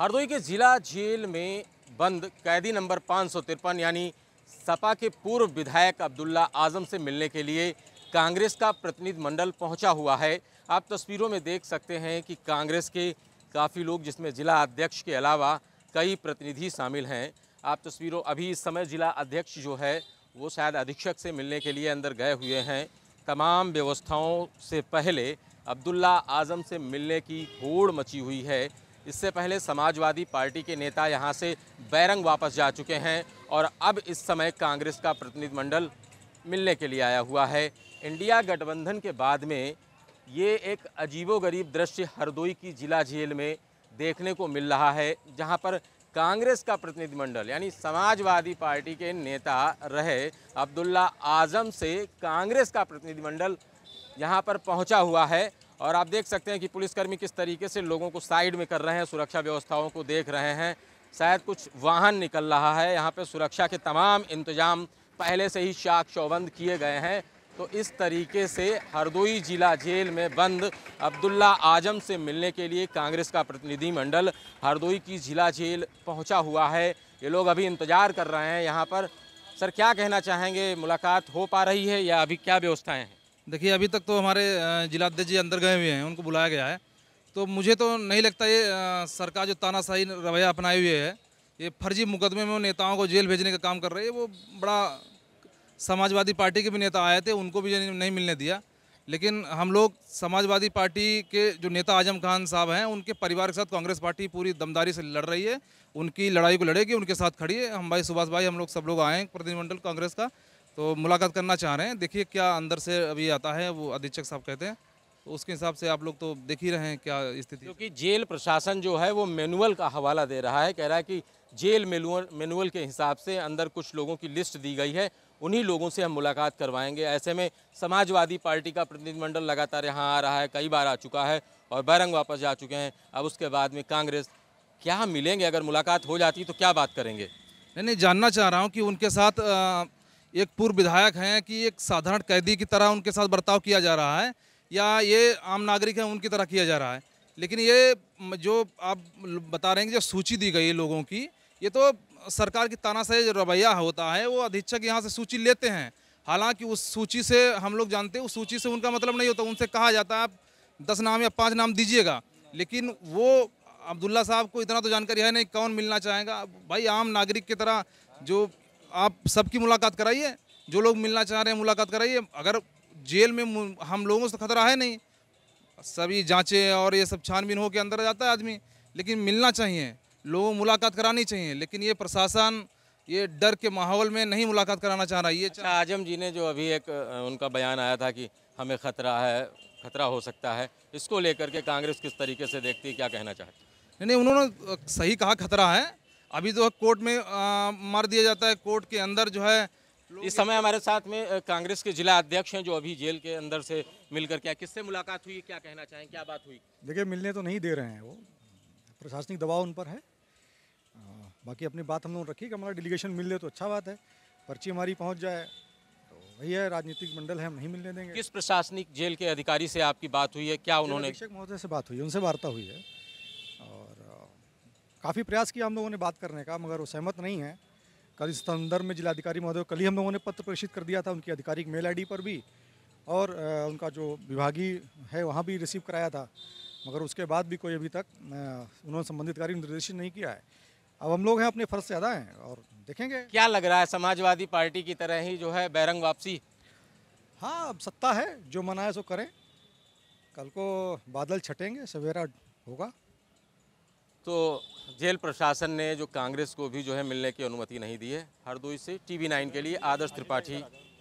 हरदोई के जिला जेल में बंद कैदी नंबर पाँच यानी सपा के पूर्व विधायक अब्दुल्ला आजम से मिलने के लिए कांग्रेस का प्रतिनिधि मंडल पहुंचा हुआ है आप तस्वीरों में देख सकते हैं कि कांग्रेस के काफ़ी लोग जिसमें जिला अध्यक्ष के अलावा कई प्रतिनिधि शामिल हैं आप तस्वीरों अभी इस समय जिला अध्यक्ष जो है वो शायद अधीक्षक से मिलने के लिए अंदर गए हुए हैं तमाम व्यवस्थाओं से पहले अब्दुल्ला आजम से मिलने की होड़ मची हुई है इससे पहले समाजवादी पार्टी के नेता यहाँ से बैरंग वापस जा चुके हैं और अब इस समय कांग्रेस का प्रतिनिधिमंडल मिलने के लिए आया हुआ है इंडिया गठबंधन के बाद में ये एक अजीबोगरीब दृश्य हरदोई की जिला जेल में देखने को मिल रहा है जहाँ पर कांग्रेस का प्रतिनिधिमंडल यानी समाजवादी पार्टी के नेता रहे अब्दुल्ला आजम से कांग्रेस का प्रतिनिधिमंडल यहाँ पर पहुँचा हुआ है और आप देख सकते हैं कि पुलिसकर्मी किस तरीके से लोगों को साइड में कर रहे हैं सुरक्षा व्यवस्थाओं को देख रहे हैं शायद कुछ वाहन निकल रहा है यहाँ पर सुरक्षा के तमाम इंतजाम पहले से ही शाख चौबंद किए गए हैं तो इस तरीके से हरदोई जिला जेल में बंद अब्दुल्ला आजम से मिलने के लिए कांग्रेस का प्रतिनिधिमंडल हरदोई की जिला जेल पहुंचा हुआ है ये लोग अभी इंतज़ार कर रहे हैं यहाँ पर सर क्या कहना चाहेंगे मुलाकात हो पा रही है या अभी क्या व्यवस्थाएं हैं देखिए अभी तक तो हमारे जिलाध्यक्ष जी अंदर गए हुए हैं उनको बुलाया गया है तो मुझे तो नहीं लगता ये सरकार जो तानाशाही रवैया अपनाए हुए है ये फर्जी मुकदमे में नेताओं को जेल भेजने का काम कर रही है वो बड़ा समाजवादी पार्टी के भी नेता आए थे उनको भी नहीं मिलने दिया लेकिन हम लोग समाजवादी पार्टी के जो नेता आजम खान साहब हैं उनके परिवार के साथ कांग्रेस पार्टी पूरी दमदारी से लड़ रही है उनकी लड़ाई को लड़ेगी उनके साथ खड़ी है हम भाई सुभाष भाई हम लोग सब लोग आए हैं प्रतिनिधिमंडल कांग्रेस का तो मुलाकात करना चाह रहे हैं देखिए क्या अंदर से अभी आता है वो अधीक्षक साहब कहते हैं तो उसके हिसाब से आप लोग तो देख ही रहे हैं क्या स्थिति क्योंकि जेल प्रशासन जो है वो मैनुअल का हवाला दे रहा है कह रहा है कि जेल मैनुअल के हिसाब से अंदर कुछ लोगों की लिस्ट दी गई है उन्हीं लोगों से हम मुलाकात करवाएंगे ऐसे में समाजवादी पार्टी का प्रतिनिधिमंडल लगातार यहाँ आ रहा है कई बार आ चुका है और बैरंग वापस जा चुके हैं अब उसके बाद में कांग्रेस क्या मिलेंगे अगर मुलाकात हो जाती तो क्या बात करेंगे नहीं नहीं जानना चाह रहा हूँ कि उनके साथ एक पूर्व विधायक हैं कि एक साधारण कैदी की तरह उनके साथ बर्ताव किया जा रहा है या ये आम नागरिक हैं उनकी तरह किया जा रहा है लेकिन ये जो आप बता रहे हैं कि जो सूची दी गई है लोगों की ये तो सरकार की तानाशाही जो रवैया होता है वो अधीक्षक यहाँ से सूची लेते हैं हालांकि उस सूची से हम लोग जानते हैं उस सूची से उनका मतलब नहीं होता उनसे कहा जाता है आप दस नाम या पाँच नाम दीजिएगा लेकिन वो अब्दुल्ला साहब को इतना तो जानकारी है नहीं कौन मिलना चाहेगा भाई आम नागरिक की तरह जो आप सबकी मुलाकात कराइए जो लोग मिलना चाह रहे हैं मुलाकात कराइए अगर जेल में हम लोगों से खतरा है नहीं सभी जांचे और ये सब छानबीन हो के अंदर जाता है आदमी लेकिन मिलना चाहिए लोगों मुलाकात करानी चाहिए लेकिन ये प्रशासन ये डर के माहौल में नहीं मुलाकात कराना चाह रहा है ये अच्छा, आजम जी ने जो अभी एक उनका बयान आया था कि हमें खतरा है खतरा हो सकता है इसको लेकर के कांग्रेस किस तरीके से देखती है क्या कहना चाहती नहीं नहीं उन्होंने सही कहा खतरा है अभी जो तो कोर्ट में आ, मार दिया जाता है कोर्ट के अंदर जो है इस समय हमारे साथ में कांग्रेस के जिला अध्यक्ष हैं जो अभी जेल के अंदर से मिलकर क्या किससे मुलाकात हुई क्या कहना चाहें क्या बात हुई देखिए मिलने तो नहीं दे रहे हैं वो प्रशासनिक दबाव उन पर है बाकी अपनी बात हम लोग रखी कि हमारा डेलीगेशन मिल ले तो अच्छा बात है पर्ची हमारी पहुँच जाए तो वही है राजनीतिक मंडल है हम नहीं मिलने देंगे किस प्रशासनिक जेल के अधिकारी से आपकी बात हुई है क्या उन्होंने महोदय से बात हुई उनसे वार्ता हुई है काफ़ी प्रयास किया हम लोगों ने बात करने का मगर वो सहमत नहीं है कल इस संदर्भ में जिलाधिकारी महोदय कल ही हम लोगों ने पत्र प्रेषित कर दिया था उनकी आधिकारिक मेल आईडी पर भी और उनका जो विभागीय है वहाँ भी रिसीव कराया था मगर उसके बाद भी कोई अभी तक उन्होंने संबंधित कार्य निर्देशित नहीं किया है अब हम लोग हैं अपने फर्ज से अदा हैं और देखेंगे क्या लग रहा है समाजवादी पार्टी की तरह ही जो है बैरंग वापसी हाँ अब सत्ता है जो मनाए सो करें कल को बादल छटेंगे सवेरा होगा तो जेल प्रशासन ने जो कांग्रेस को भी जो है मिलने की अनुमति नहीं दी है हरदोई से टीवी नाइन के लिए आदर्श त्रिपाठी